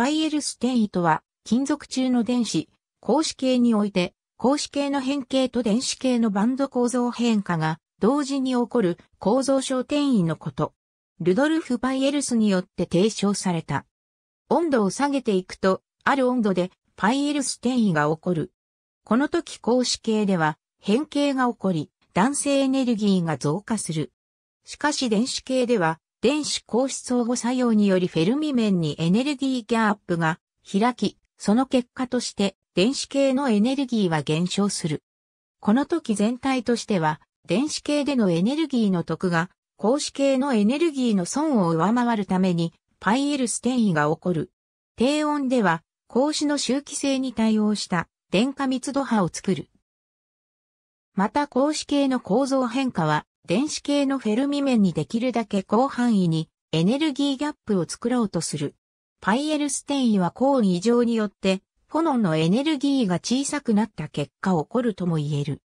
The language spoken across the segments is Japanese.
バイエルス転移とは、金属中の電子、格子系において、格子系の変形と電子系のバンド構造変化が同時に起こる構造症転移のこと。ルドルフ・バイエルスによって提唱された。温度を下げていくと、ある温度でパイエルス転移が起こる。この時格子系では変形が起こり、弾性エネルギーが増加する。しかし電子系では電子光子相互作用によりフェルミ面にエネルギーギャップが開き、その結果として電子系のエネルギーは減少する。この時全体としては、電子系でのエネルギーの得が、光子系のエネルギーの損を上回るために、パイエルス転移が起こる。低温では、光子の周期性に対応した電荷密度波を作る。また光子系の構造変化は、電子系のフェルミ面にできるだけ広範囲にエネルギーギャップを作ろうとする。パイエルステインは高異常によってフォノのエネルギーが小さくなった結果起こるとも言える。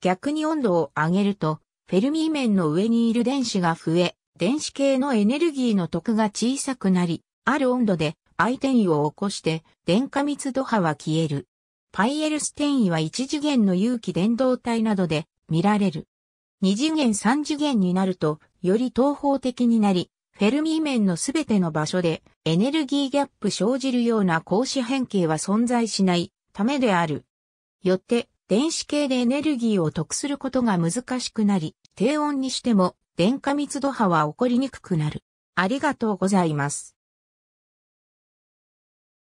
逆に温度を上げると、フェルミ面の上にいる電子が増え、電子系のエネルギーの得が小さくなり、ある温度で相転移を起こして電化密度波は消える。パイエルステインは一次元の有機電動体などで見られる。二次元三次元になると、より東方的になり、フェルミ面のすべての場所でエネルギーギャップ生じるような格子変形は存在しないためである。よって、電子系でエネルギーを得することが難しくなり、低温にしても電荷密度波は起こりにくくなる。ありがとうございます。